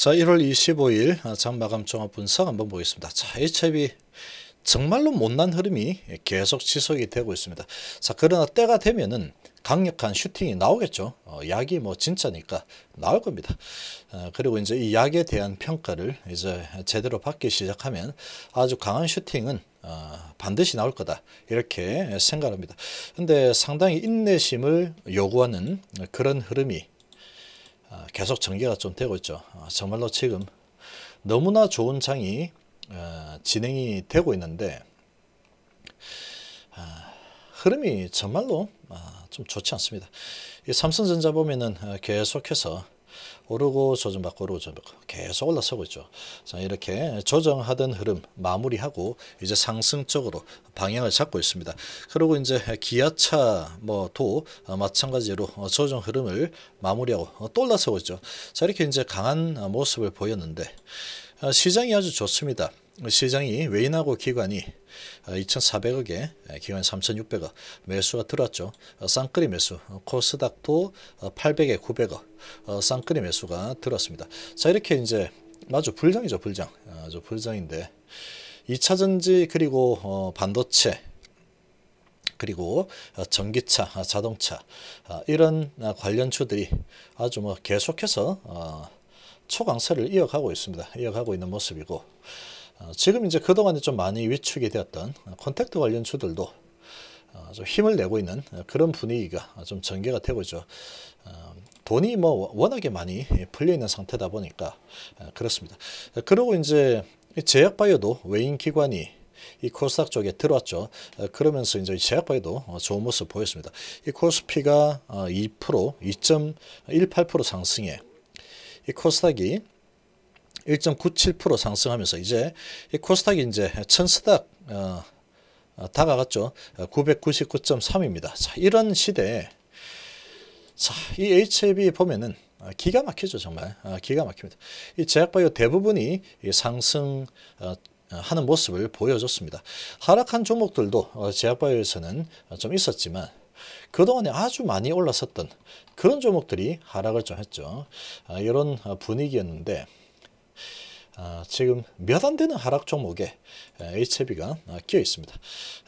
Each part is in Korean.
자, 1월 25일 아, 장마감 종합 분석 한번 보겠습니다. 자, HIB 정말로 못난 흐름이 계속 지속이 되고 있습니다. 자, 그러나 때가 되면은 강력한 슈팅이 나오겠죠. 어, 약이 뭐 진짜니까 나올 겁니다. 어, 그리고 이제 이 약에 대한 평가를 이제 제대로 받기 시작하면 아주 강한 슈팅은 어, 반드시 나올 거다 이렇게 생각합니다. 근데 상당히 인내심을 요구하는 그런 흐름이 아, 계속 전개가 좀 되고 있죠. 아, 정말로 지금 너무나 좋은 장이 아, 진행이 되고 있는데 흐름이 정말로 좀 좋지 않습니다. 삼성전자 보면은 계속해서 오르고 조정받고 오르고 조정받고 계속 올라서고 있죠. 자 이렇게 조정하던 흐름 마무리하고 이제 상승 쪽으로 방향을 잡고 있습니다. 그리고 이제 기아차 뭐도 어, 마찬가지로 조정 흐름을 마무리하고 어, 또 올라서고 있죠. 자 이렇게 이제 강한 모습을 보였는데 어, 시장이 아주 좋습니다. 시장이 외인하고 기관이 2,400억에 기관 이 3,600억 매수가 들어왔죠. 어, 쌍끌이 매수 어, 코스닥도 800에 어, 900억 쌍끌이 매수가 들어왔습니다. 자 이렇게 이제 아 불장이죠 불장 아주 불장인데 2차전지 그리고 반도체 그리고 전기차, 아, 자동차 아, 이런 아, 관련주들이 아주 뭐 계속해서 초강세를 이어가고 있습니다. 이어가고 있는 모습이고 어, 지금 이제 그동안에 좀 많이 위축이 되었던 컨택트 관련 주들도 어, 좀 힘을 내고 있는 그런 분위기가 좀 전개가 되고 있죠. 어, 돈이 뭐 워낙에 많이 풀려 있는 상태다 보니까 그렇습니다. 그리고 이제 제약바이오도 외인 기관이 이 코스닥 쪽에 들어왔죠. 그러면서 이제 제약바이도 좋은 모습 보였습니다. 이 코스피가 2%, 2.18% 상승에 이 코스닥이 1.97% 상승하면서 이제 코스닥이 이제 천스닥 어, 어 다가갔죠. 999.3입니다. 어, 자, 이런 시대에 자, 이 HLB 보면은 어, 기가 막히죠, 정말. 기가 막힙니다. 이 제약바이오 대부분이 상승 하는 모습을 보여줬습니다. 하락한 종목들도 제약바이오에서는 좀 있었지만 그동안에 아주 많이 올랐었던 그런 종목들이 하락을 좀 했죠. 이런 분위기였는데 아, 지금 몇 안 되는 하락 종목에 HB가 아, 끼어 있습니다.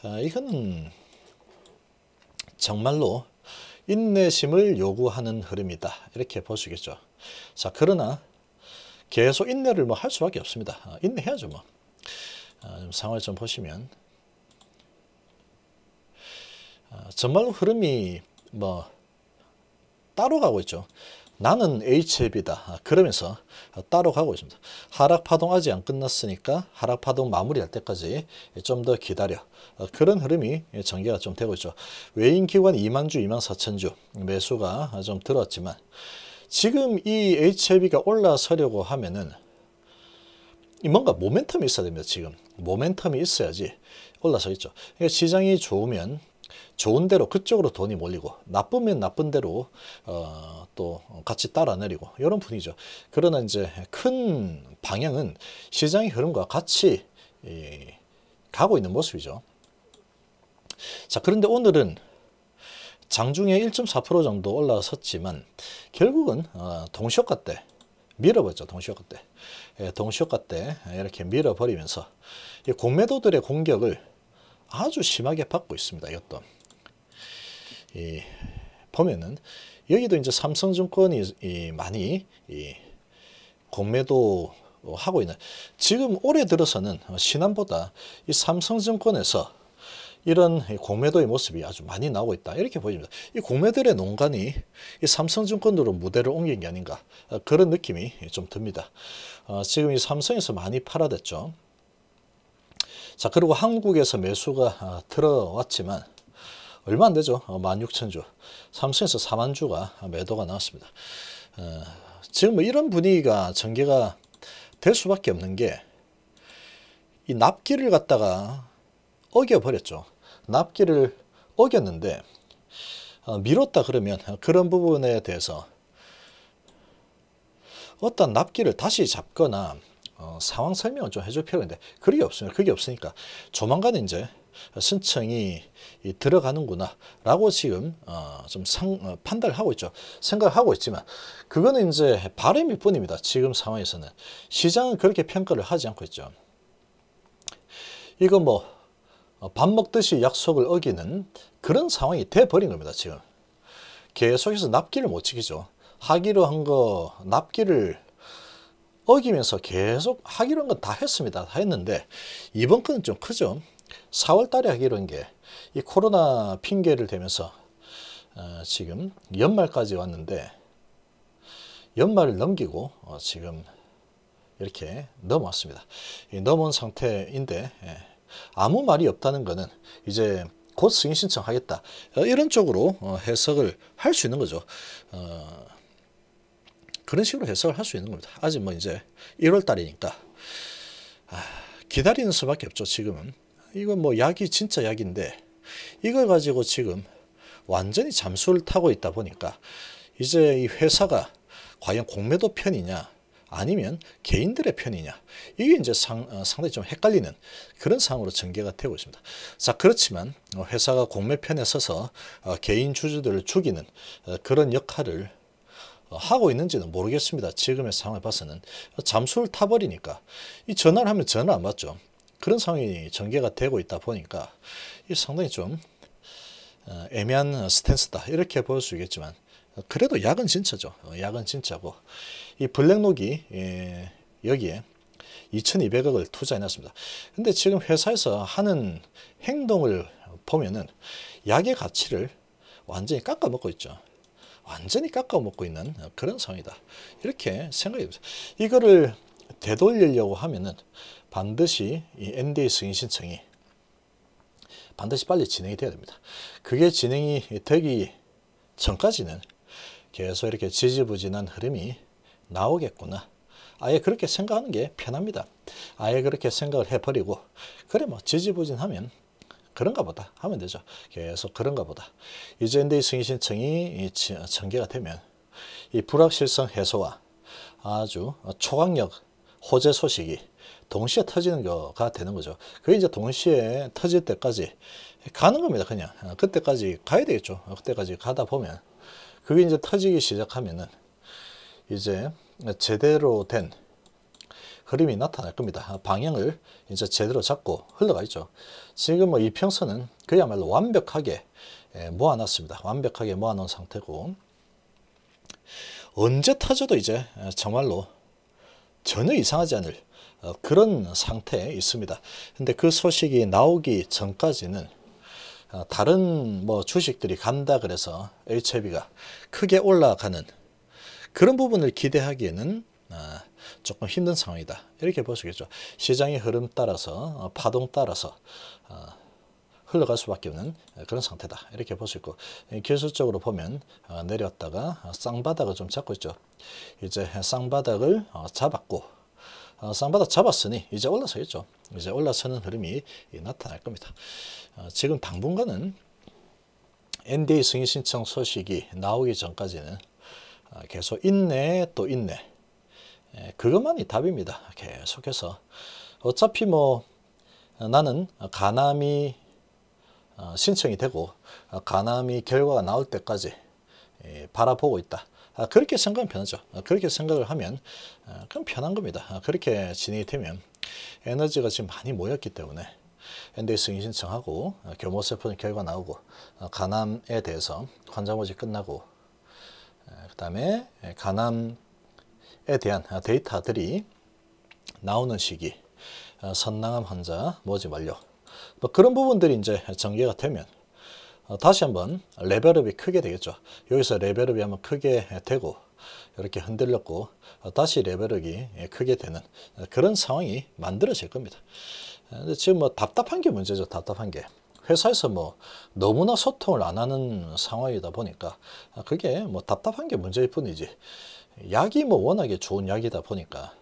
아, 이거는 정말로 인내심을 요구하는 흐름이다. 이렇게 볼수겠죠 자, 그러나 계속 인내를 뭐 할 수밖에 없습니다. 인내해야죠, 뭐. 상황을 좀 보시면 정말로 흐름이 뭐 따로 가고 있죠. 나는 H앱이다. 그러면서 따로 가고 있습니다. 하락파동 아직 안 끝났으니까 하락파동 마무리할 때까지 좀 더 기다려. 그런 흐름이 전개가 좀 되고 있죠. 외인기관 2만주, 2만 4천주 매수가 좀 들어왔지만 지금 이 HLB가 올라서려고 하면은 뭔가 모멘텀이 있어야 됩니다. 지금 모멘텀이 있어야지 올라서겠죠. 그러니까 시장이 좋으면 좋은 대로 그쪽으로 돈이 몰리고 나쁘면 나쁜 대로 어, 또 같이 따라 내리고 이런 분위죠 그러나 이제 큰 방향은 시장의 흐름과 같이 이, 가고 있는 모습이죠. 자 그런데 오늘은 장중에 1.4% 정도 올라섰지만 결국은 어, 동시효과 때 밀어버렸죠. 동시효과 때. 예, 동시효과 때 이렇게 밀어버리면서 공매도들의 공격을 아주 심하게 받고 있습니다. 이것도. 이, 보면은 여기도 이제 삼성증권이 이, 많이 이, 공매도 하고 있는 지금 올해 들어서는 신한보다 이 삼성증권에서 이런 공매도의 모습이 아주 많이 나오고 있다 이렇게 보입니다. 이 공매들의 농간이 이 삼성증권으로 무대를 옮긴 게 아닌가 그런 느낌이 좀 듭니다. 어, 지금 이 삼성에서 많이 팔아댔죠. 자 그리고 한국에서 매수가 아, 들어왔지만 얼마 안 되죠. 16,000주. 어, 삼성에서 4만 주가 매도가 나왔습니다. 어, 지금 뭐 이런 분위기가 전개가 될 수밖에 없는 게 이 납기를 갖다가 어겨버렸죠. 납기를 어겼는데 어, 미뤘다 그러면 그런 부분에 대해서 어떤 납기를 다시 잡거나 어, 상황 설명을 좀 해줄 필요가 있는데 그게 없습니다. 그게 없으니까 조만간 이제 신청이 들어가는구나 라고 지금 어, 좀 상, 어, 판단을 하고 있죠. 생각을 하고 있지만 그거는 이제 바람일 뿐입니다. 지금 상황에서는. 시장은 그렇게 평가를 하지 않고 있죠. 이거 뭐밥 어, 먹듯이 약속을 어기는 그런 상황이 돼버린 겁니다. 지금. 계속해서 납기를 못 지키죠. 하기로 한 거 납기를 어기면서 계속 하기로 한 건 다 했습니다. 다 했는데 이번 건은 좀 크죠. 4월 달에 하기로 한 게 이 코로나 핑계를 대면서 어, 지금 연말까지 왔는데 연말을 넘기고 어, 지금 이렇게 넘어왔습니다. 넘어온 상태인데 예, 아무 말이 없다는 거는 이제 곧 승인 신청하겠다. 어, 이런 쪽으로 어, 해석을 할 수 있는 거죠. 어, 그런 식으로 해석을 할 수 있는 겁니다. 아직 뭐 이제 1월 달이니까 아, 기다리는 수밖에 없죠. 지금은 이건 뭐 약이 진짜 약인데 이걸 가지고 지금 완전히 잠수를 타고 있다 보니까 이제 이 회사가 과연 공매도 편이냐 아니면 개인들의 편이냐 이게 이제 상, 어, 상당히 좀 헷갈리는 그런 상황으로 전개가 되고 있습니다. 자 그렇지만 어, 회사가 공매 편에 서서 어, 개인 주주들을 죽이는 그런 역할을 하고 있는지는 모르겠습니다. 지금의 상황에 봐서는 잠수를 타버리니까 이 전화를 하면 전화 안 받죠. 그런 상황이 전개가 되고 있다 보니까 이 상당히 좀 어, 애매한 스탠스다 이렇게 볼 수 있겠지만 그래도 약은 진짜죠. 어, 약은 진짜고 이 블랙록이 예, 여기에 2200억을 투자해놨습니다. 근데 지금 회사에서 하는 행동을 보면은 약의 가치를 완전히 깎아먹고 있죠. 완전히 깎아먹고 있는 그런 상황이다. 이렇게 생각해 보세요. 이거를 되돌리려고 하면은 반드시 이 NDA 승인 신청이 반드시 빨리 진행이 돼야 됩니다. 그게 진행이 되기 전까지는 계속 이렇게 지지부진한 흐름이 나오겠구나. 아예 그렇게 생각하는 게 편합니다. 아예 그렇게 생각을 해버리고 그래 뭐 지지부진하면 그런가 보다 하면 되죠. 계속 그런가 보다. 이젠데이 제 승인신청이 전개가 되면 이 불확실성 해소와 아주 초강력 호재 소식이 동시에 터지는 거가 되는 거죠. 그게 이제 동시에 터질 때까지 가는 겁니다. 그냥 어, 그때까지 가야 되겠죠. 어, 그때까지 가다 보면 그게 이제 터지기 시작하면은 이제 제대로 된 그림이 나타날 겁니다. 방향을 이제 제대로 잡고 흘러가 있죠. 지금 뭐 이평선은 그야말로 완벽하게 예, 모아놨습니다. 완벽하게 모아놓은 상태고 언제 타져도 이제 예, 정말로 전혀 이상하지 않을 어, 그런 상태에 있습니다. 근데 그 소식이 나오기 전까지는 어, 다른 뭐 주식들이 간다 그래서 h i b 가 크게 올라가는 그런 부분을 기대하기에는 조금 아, 힘든 상황이다. 이렇게 보시겠죠. 시장의 흐름 따라서 어, 파동 따라서 어, 흘러갈 수밖에 없는 어, 그런 상태다. 이렇게 볼수 있고 예, 기술적으로 보면 내렸다가 쌍바닥을 좀 잡고 있죠. 이제 쌍바닥을 잡았고 쌍바닥 잡았으니 이제 올라서겠죠. 이제 올라서는 흐름이 나타날 겁니다. 지금 당분간은 NDA 승인 신청 소식이 나오기 전까지는 계속 인내 또 인내 예, 그것만이 답입니다. 계속해서 어차피 뭐 나는 간암이 어, 신청이 되고 간암이 어, 결과가 나올 때까지 예, 바라보고 있다. 아, 그렇게 생각하면 편하죠. 어, 그렇게 생각을 하면 그럼 편한 겁니다. 아, 그렇게 진행이 되면 에너지가 지금 많이 모였기 때문에 n d 승인 신청하고 교모세포 는 결과 나오고 간암에 대해서 환자 모집 끝나고 그 다음에 간암 예, 에 대한 데이터들이 나오는 시기, 어, 선남암 환자 모집 완료 뭐 그런 부분들이 이제 전개가 되면 어, 다시 한번 레벨업이 크게 되겠죠. 여기서 레벨업이 한번 크게 되고 이렇게 흔들렸고 어, 다시 레벨업이 예, 크게 되는 그런 상황이 만들어질 겁니다. 근데 지금 뭐 답답한 게 문제죠. 답답한 게. 회사에서 뭐 너무나 소통을 안 하는 상황이다 보니까 그게 뭐 답답한 게 문제일 뿐이지 약이 뭐 워낙에 좋은 약이다 보니까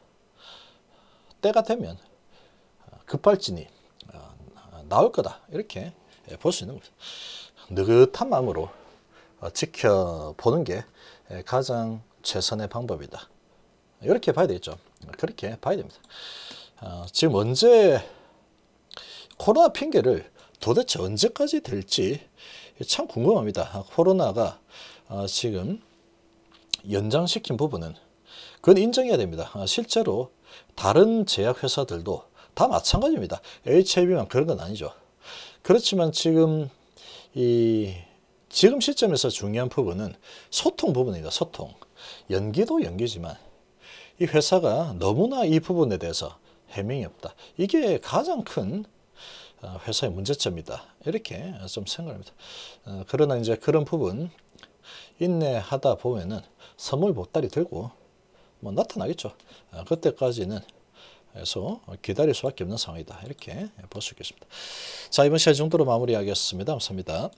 때가 되면 아, 급발진이 아, 아, 나올 거다 이렇게 예, 볼수 있는 거죠. 느긋한 마음으로 어, 지켜보는 게 예, 가장 최선의 방법이다. 이렇게 봐야 되겠죠. 그렇게 봐야 됩니다. 지금 언제 코로나 핑계를 도대체 언제까지 될지 참 궁금합니다. 코로나가 지금 연장시킨 부분은 그건 인정해야 됩니다. 아, 실제로 다른 제약회사들도 다 마찬가지입니다. HIV만 그런 건 아니죠. 그렇지만 지금 이 지금 시점에서 중요한 부분은 소통 부분입니다. 소통. 연기도 연기지만 이 회사가 너무나 이 부분에 대해서 해명이 없다. 이게 가장 큰 어, 회사의 문제점이다. 이렇게 좀 생각합니다. 어, 그러나 이제 그런 부분 인내하다 보면은 선물 보따리 들고 뭐 나타나겠죠. 아, 그때까지는 해서 기다릴 수밖에 없는 상황이다. 이렇게 볼 수 있겠습니다. 자 이번 시간 정도로 마무리하겠습니다. 감사합니다.